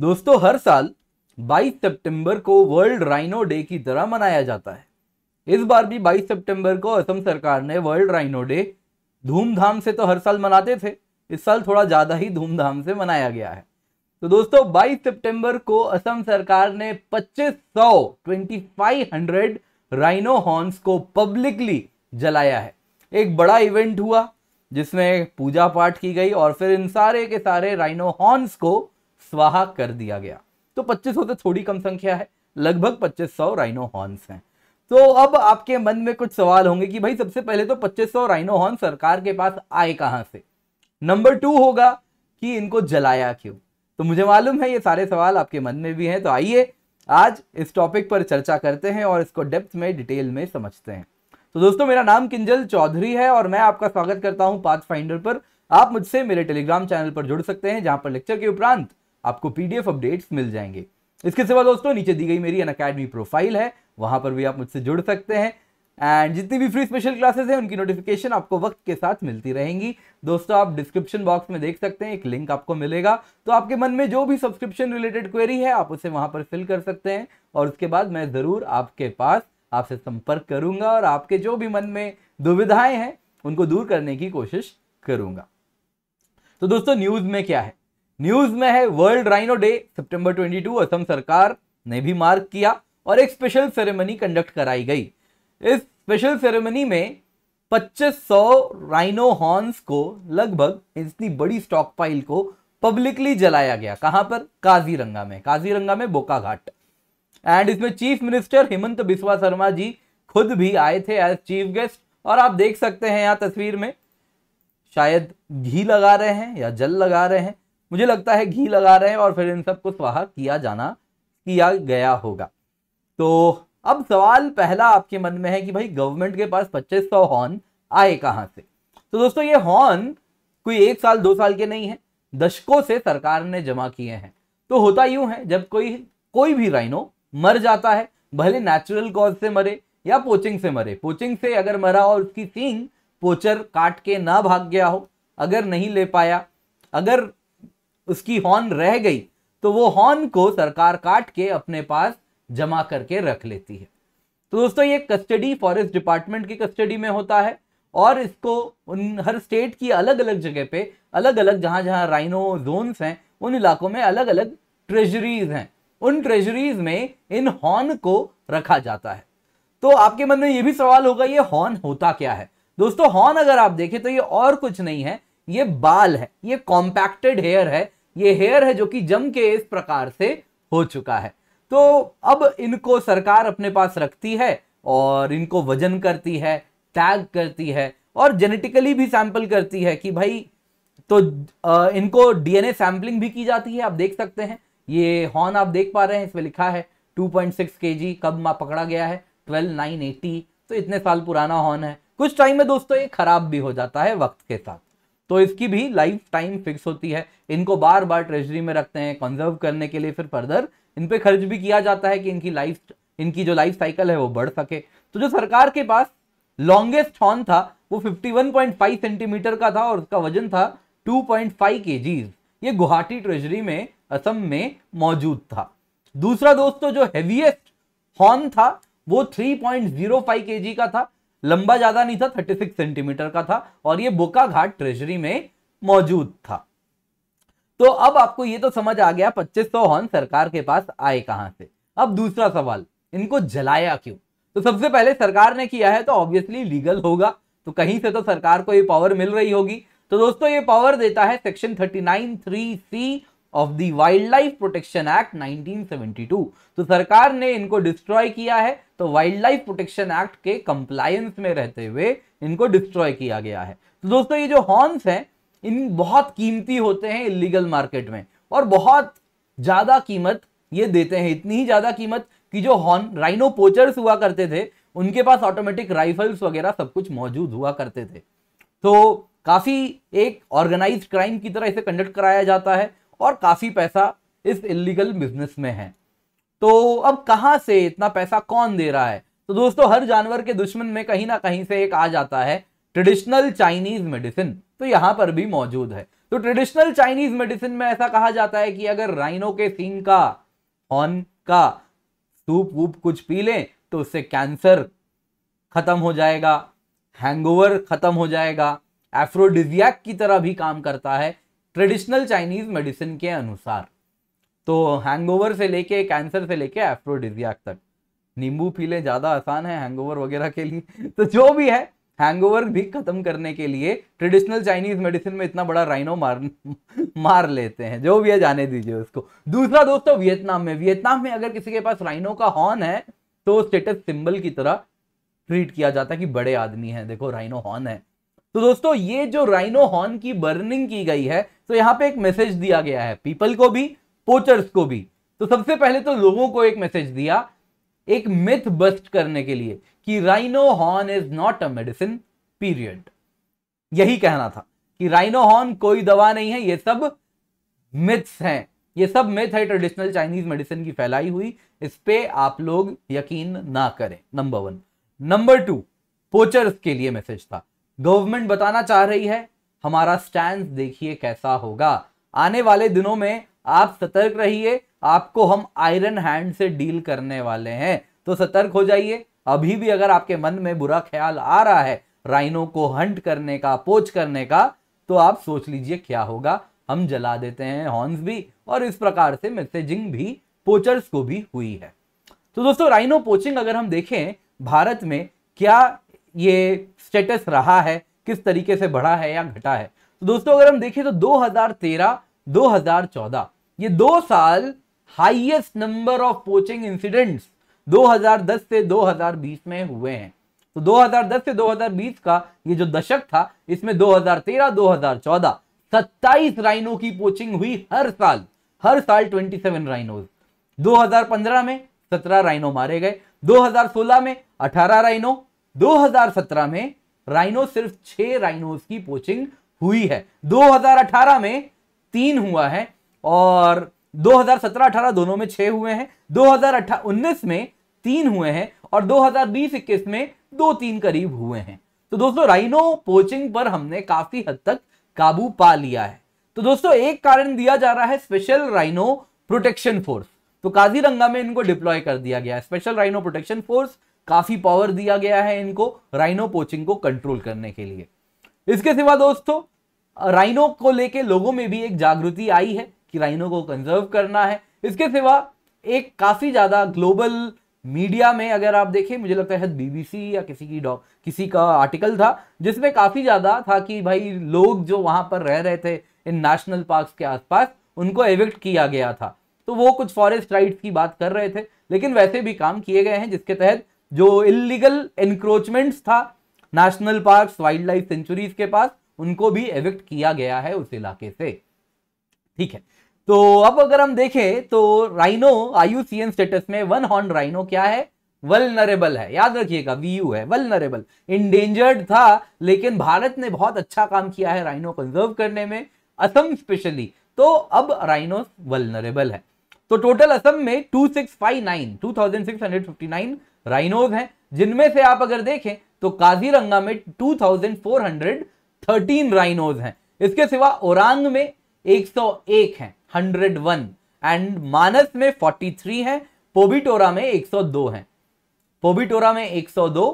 दोस्तों हर साल 22 सितंबर को वर्ल्ड राइनो डे की तरह मनाया जाता है इस बार भी 22 सितंबर को असम सरकार ने वर्ल्ड राइनो डे धूमधाम से तो हर साल मनाते थे इस साल थोड़ा ज़्यादा ही धूमधाम से मनाया गया है तो दोस्तों 22 सितंबर को असम सरकार ने 2500 सौ राइनो हॉर्न्स को पब्लिकली जलाया है एक बड़ा इवेंट हुआ जिसमें पूजा पाठ की गई और फिर इन सारे के सारे राइनो हॉर्न्स को स्वाहा कर दिया गया तो 2500 से थोड़ी कम संख्या है लगभग 2500 राइनो हॉर्न्स हैं तो अब आपके मन में कुछ सवाल होंगे कि भाई सबसे पहले तो 2500 राइनो हॉर्न सरकार के पास आए कहां से नंबर टू होगा कि इनको जलाया क्यों तो मुझे मालूम है ये सारे सवाल आपके मन में भी हैं तो आइए आज इस टॉपिक पर चर्चा करते हैं और इसको डेप्थ में डिटेल में समझते हैं तो दोस्तों मेरा नाम किंजल चौधरी है और मैं आपका स्वागत करता हूं पाथ फाइंडर पर आप मुझसे मेरे टेलीग्राम चैनल पर जुड़ सकते हैं जहां पर लेक्चर के उपरांत आपको पीडीएफ अपडेट्स मिल जाएंगे इसके सिवा दोस्तों नीचे दी गई मेरी अन प्रोफाइल है वहां पर भी आप मुझसे जुड़ सकते हैं एंड जितनी भी फ्री स्पेशल क्लासेस हैं उनकी नोटिफिकेशन आपको वक्त के साथ मिलती रहेंगी दोस्तों आप डिस्क्रिप्शन बॉक्स में देख सकते हैं एक लिंक आपको मिलेगा तो आपके मन में जो भी सब्सक्रिप्शन रिलेटेड क्वेरी है आप उसे वहां पर फिल कर सकते हैं और उसके बाद मैं ज़रूर आपके पास आपसे संपर्क करूंगा और आपके जो भी मन में दुविधाएं हैं उनको दूर करने की कोशिश करूंगा तो दोस्तों न्यूज़ में क्या है न्यूज में है वर्ल्ड राइनो डे सितंबर 22 असम सरकार ने भी मार्क किया और एक स्पेशल सेरेमनी कंडक्ट कराई गई इस स्पेशल सेरेमनी में 2500 राइनो हॉर्न्स को लगभग इतनी बड़ी स्टॉक पाइल को पब्लिकली जलाया गया कहां पर काजीरंगा में काजीरंगा में बोका घाट एंड इसमें चीफ मिनिस्टर हेमंत बिस्वा शर्मा जी खुद भी आए थे एज चीफ गेस्ट और आप देख सकते हैं यहाँ तस्वीर में शायद घी लगा रहे हैं या जल लगा रहे हैं मुझे लगता है घी लगा रहे हैं और फिर इन सबको स्वाहा किया जाना किया गया होगा तो अब सवाल पहला आपके मन में है कि भाई गवर्नमेंट के पास 2500 हॉर्न आए कहां से तो दोस्तों ये हॉर्न कोई एक साल दो साल के नहीं है दशकों से सरकार ने जमा किए हैं तो होता यूं है जब कोई कोई भी राइनो मर जाता है भले नेचुरल कॉज से मरे या पोचिंग से मरे पोचिंग से अगर मरा और उसकी सींग पोचर काट के ना भाग गया हो अगर नहीं ले पाया अगर उसकी हॉर्न रह गई तो वो हॉर्न को सरकार काट के अपने पास जमा करके रख लेती है तो दोस्तों ये कस्टडी फॉरेस्ट डिपार्टमेंट की कस्टडी में होता है और इसको उन हर स्टेट की अलग अलग जगह पे अलग अलग जहां जहां राइनो जोन्स हैं उन इलाकों में अलग अलग ट्रेजरीज हैं उन ट्रेजरीज में इन हॉर्न को रखा जाता है तो आपके मन में ये भी सवाल होगा ये हॉर्न होता क्या है दोस्तों हॉर्न अगर आप देखें तो ये और कुछ नहीं है ये बाल है ये कॉम्पैक्टेड हेयर है ये हेयर है जो कि जम के इस प्रकार से हो चुका है तो अब इनको सरकार अपने पास रखती है और इनको वजन करती है टैग करती है और जेनेटिकली भी सैंपल करती है कि भाई तो इनको डीएनए सैंपलिंग भी की जाती है आप देख सकते हैं ये हॉर्न आप देख पा रहे हैं इसमें लिखा है 2.6 पॉइंट कब माँ पकड़ा गया है 12980 तो इतने साल पुराना हॉर्न है कुछ टाइम में दोस्तों ये खराब भी हो जाता है वक्त के साथ तो इसकी भी लाइफ टाइम फिक्स होती है इनको बार बार ट्रेजरी में रखते हैं कंजर्व करने के लिए फिर फर्दर इन पर खर्च भी किया जाता है कि इनकी लाइफ इनकी जो लाइफ साइकिल है वो बढ़ सके तो जो सरकार के पास लॉन्गेस्ट हॉर्न था वो 51.5 सेंटीमीटर का था और उसका वजन था 2.5 पॉइंट ये गुवाहाटी ट्रेजरी में असम में मौजूद था दूसरा दोस्तों जो हैवीएस्ट हॉर्न था वो 3.05 पॉइंट का था लंबा ज्यादा नहीं था 36 सेंटीमीटर का था और ये बोका घाट ट्रेजरी में मौजूद था तो अब आपको ये तो समझ आ गया 2500 सौ हॉर्न सरकार के पास आए कहां से अब दूसरा सवाल इनको जलाया क्यों तो सबसे पहले सरकार ने किया है तो ऑब्वियसली लीगल होगा तो कहीं से तो सरकार को ये पावर मिल रही होगी तो दोस्तों ये पावर देता है section thirty C of the wild life protection act 1972 तो सरकार ने इनको डिस्ट्रॉय किया है तो वाइल्ड लाइफ प्रोटेक्शन एक्ट के कंप्लायंस में रहते हुए इनको डिस्ट्रॉय किया गया है तो दोस्तों ये जो हॉर्न्स हैं इन बहुत कीमती होते हैं इलीगल मार्केट में और बहुत ज़्यादा कीमत ये देते हैं इतनी ही ज़्यादा कीमत कि जो हॉर्न राइनो पोचर्स हुआ करते थे उनके पास ऑटोमेटिक राइफल्स वगैरह सब कुछ मौजूद हुआ करते थे तो काफ़ी एक ऑर्गेनाइज्ड क्राइम की तरह इसे कंडक्ट कराया जाता है और काफ़ी पैसा इस इलीगल बिजनेस में है तो अब कहां से इतना पैसा कौन दे रहा है तो दोस्तों हर जानवर के दुश्मन में कहीं ना कहीं से एक आ जाता है ट्रेडिशनल चाइनीज मेडिसिन तो यहां पर भी मौजूद है तो ट्रेडिशनल चाइनीज मेडिसिन में ऐसा कहा जाता है कि अगर राइनो के सींग का हॉर्न का सूप वूप कुछ पी लें तो उससे कैंसर खत्म हो जाएगा हैंगओवर खत्म हो जाएगा एफ्रोडिजिया की तरह भी काम करता है ट्रेडिशनल चाइनीज मेडिसिन के अनुसार तो हैंगओवर से लेके कैंसर से लेके एफ्रोडिजियाक तक नींबू पीले ज़्यादा आसान है हैंगओवर वगैरह के लिए तो जो भी है हैंगओवर भी खत्म करने के लिए ट्रेडिशनल चाइनीज मेडिसिन में इतना बड़ा राइनो मार मार लेते हैं जो भी है जाने दीजिए उसको दूसरा दोस्तों वियतनाम में वियतनाम में अगर किसी के पास राइनो का हॉर्न है तो स्टेटस सिंबल की तरह ट्रीट किया जाता है कि बड़े आदमी हैं देखो राइनो हॉर्न है तो दोस्तों ये जो राइनो हॉर्न की बर्निंग की गई है तो यहाँ पे एक मैसेज दिया गया है पीपल को भी पोचर्स को भी तो सबसे पहले तो लोगों को एक मैसेज दिया एक मिथ बस्ट करने के लिए कि rhino horn is not a medicine period यही कहना था कि राइनो हॉर्न कोई दवा नहीं है ये सब मिथ्स हैं ये सब मिथ है ट्रेडिशनल चाइनीज मेडिसिन की फैलाई हुई इस पे आप लोग यकीन ना करें number one number two poachers के लिए मैसेज था गवर्नमेंट बताना चाह रही है हमारा स्टैंड देखिए कैसा होगा आने वाले दिनों में आप सतर्क रहिए आपको हम आयरन हैंड से डील करने वाले हैं तो सतर्क हो जाइए अभी भी अगर आपके मन में बुरा ख्याल आ रहा है राइनो को हंट करने का पोच करने का तो आप सोच लीजिए क्या होगा हम जला देते हैं हॉर्न्स भी और इस प्रकार से मैसेजिंग भी पोचर्स को भी हुई है तो दोस्तों राइनो पोचिंग अगर हम देखें भारत में क्या ये स्टेटस रहा है किस तरीके से बढ़ा है या घटा है तो दोस्तों अगर हम देखें तो 2013 2014 ये दो साल highest number of poaching incidents 2010 से 2020 में हुए हैं तो 2010 से 2020 का ये जो दशक था इसमें 2013 2014 27 राइनो की पोचिंग हुई हर साल हर साल 27 राइनोज 2015 में 17 राइनो मारे गए 2016 में 18 राइनो 2017 में राइनो सिर्फ छह राइनोज की पोचिंग हुई है 2018 में तीन हुआ है और 2017-18 दोनों में छह हुए हैं 2019 में तीन हुए हैं और 2020-21 में दो तीन करीब हुए हैं तो दोस्तों राइनो पोचिंग पर हमने काफी हद तक काबू पा लिया है तो दोस्तों एक कारण दिया जा रहा है स्पेशल राइनो प्रोटेक्शन फोर्स तो काजीरंगा में इनको डिप्लॉय कर दिया गया है स्पेशल राइनो प्रोटेक्शन फोर्स काफी पावर दिया गया है इनको राइनो पोचिंग को कंट्रोल करने के लिए इसके सिवा दोस्तों राइनो को लेके लोगों में भी एक जागृति आई है कि राइनो को कंजर्व करना है इसके सिवा एक काफी ज्यादा ग्लोबल मीडिया में अगर आप देखें मुझे लगता है बीबीसी या किसी की डॉ किसी का आर्टिकल था जिसमें काफ़ी ज़्यादा था कि भाई लोग जो वहां पर रह रहे थे इन नेशनल पार्क के आसपास उनको एविक्ट किया गया था तो वो कुछ फॉरेस्ट राइट्स की बात कर रहे थे लेकिन वैसे भी काम किए गए हैं जिसके तहत जो इलीगल एनक्रोचमेंट्स था national park wild life sanctuaries के पास उनको भी एविक्ट किया गया है उस इलाके से ठीक है तो अब अगर हम देखें तो राइनो आयु स्टेटस में वन हॉर्न राइनो क्या है वलनरेबल है याद रखिएगा वीयू है वलनरेबल इंडेंजर्ड था लेकिन भारत ने बहुत अच्छा काम किया है राइनो कंजर्व करने में असम स्पेशली तो अब राइनो वलनरेबल है तो टोटल असम में two two six six five nine thousand hundred fifty nine rhinos हैं जिनमें से आप अगर देखें तो काजीरंगा में 2413 राइनोज हैं इसके सिवा ओरांग में 101 हैं 101 एंड मानस में 43 हैं पोबिटोरा में 102 हैं पोबिटोरा में 102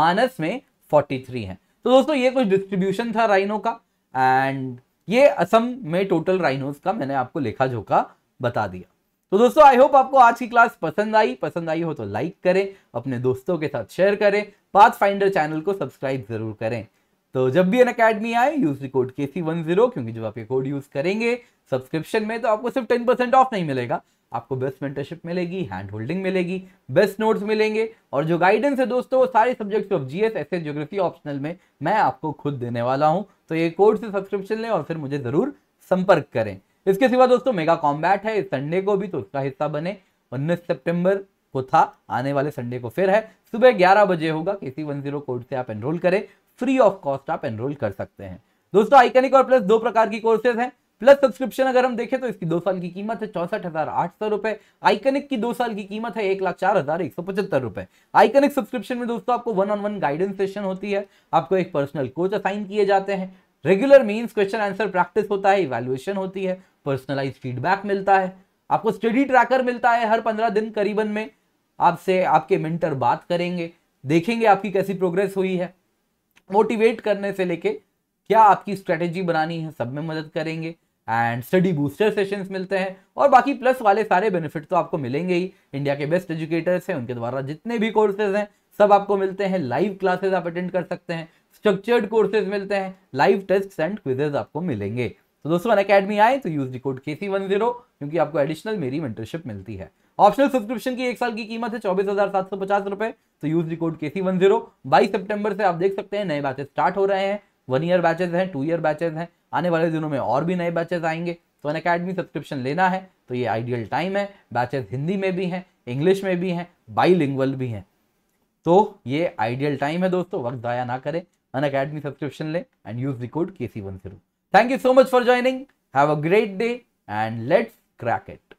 मानस में 43 हैं तो दोस्तों ये कुछ डिस्ट्रीब्यूशन था राइनो का एंड ये असम में टोटल राइनोज का मैंने आपको लेखा झोंका बता दिया तो दोस्तों आई होप आपको आज की क्लास पसंद आई पसंद आई हो तो लाइक करें अपने दोस्तों के साथ शेयर करें पाथ फाइंडर चैनल को सब्सक्राइब जरूर करें तो जब भी अन अकेडमी आए use code K C one zero क्योंकि जब आप ये कोड यूज करेंगे सब्सक्रिप्शन में तो आपको सिर्फ टेन परसेंट ऑफ नहीं मिलेगा आपको बेस्ट मेंटरशिप मिलेगी हैंड होल्डिंग मिलेगी बेस्ट नोट्स मिलेंगे और जो गाइडेंस है दोस्तों वो सारे subjects of GS S S geography optional में मैं आपको खुद देने वाला हूँ तो ये कोड से सब्सक्रिप्शन लें और फिर मुझे ज़रूर संपर्क करें इसके सिवा दोस्तों मेगा कॉम्बैट है संडे को भी तो उसका हिस्सा बने उन्नीस सेप्टेम्बर को था आने वाले संडे को फिर है सुबह ग्यारह बजे होगा किसी वन कोड से आप एनरोल करें फ्री ऑफ कॉस्ट आप एनरोल कर सकते हैं दोस्तों आइकनिक और प्लस दो प्रकार की कोर्सेज हैं प्लस सब्सक्रिप्शन अगर हम देखें तो इसकी दो साल की कीमत है चौसठ हजार आठ सौ रुपए आइकनिक की दो साल की कीमत है एक लाख चार हजार एक सौ पचहत्तर रुपए आइकनिक सब्सक्रिप्शन में दोस्तों आपको one on one guidance session होती है आपको एक पर्सनल कोच असाइन किए जाते हैं regular means question answer practice होता है इवेल्युएशन होती है पर्सनलाइज फीडबैक मिलता है आपको स्टडी ट्रैकर मिलता है हर पंद्रह दिन करीबन में आपसे आपके मिनटर बात करेंगे देखेंगे आपकी कैसी प्रोग्रेस हुई है मोटिवेट करने से लेके क्या आपकी स्ट्रेटेजी बनानी है सब में मदद करेंगे एंड स्टडी बूस्टर सेशंस मिलते हैं और बाकी प्लस वाले सारे बेनिफिट तो आपको मिलेंगे ही इंडिया के बेस्ट एजुकेटर्स हैं उनके द्वारा जितने भी कोर्सेज हैं सब आपको मिलते हैं लाइव क्लासेस आप अटेंड कर सकते हैं स्ट्रक्चर्ड कोर्सेज मिलते हैं लाइव टेस्ट एंड क्विजेज आपको मिलेंगे तो दोस्तों अन अकेडमी आए तो use record code K C one zero क्योंकि आपको एडिशनल मेरी मेंटरशिप मिलती है ऑप्शनल सब्सक्रिप्शन की एक साल की कीमत है चौबीस हजार सात सौ पचास रुपए तो use record code K C one zero बाईस सेप्टेम्बर से आप देख सकते हैं नए बैचेस स्टार्ट हो रहे हैं वन ईयर बैचेज हैं टू ईयर बैचेज हैं आने वाले दिनों में और भी नए बैचेज आएंगे तो अन अकेडमी सब्सक्रिप्शन लेना है तो ये आइडियल टाइम है बैचेज हिंदी में भी हैं इंग्लिश में भी हैं बाई भी हैं तो ये आइडियल टाइम है दोस्तों वक्त ज़ाया ना करें an academy subscription le and use the code KC10. Thank you so much for joining. Have a great day and let's crack it.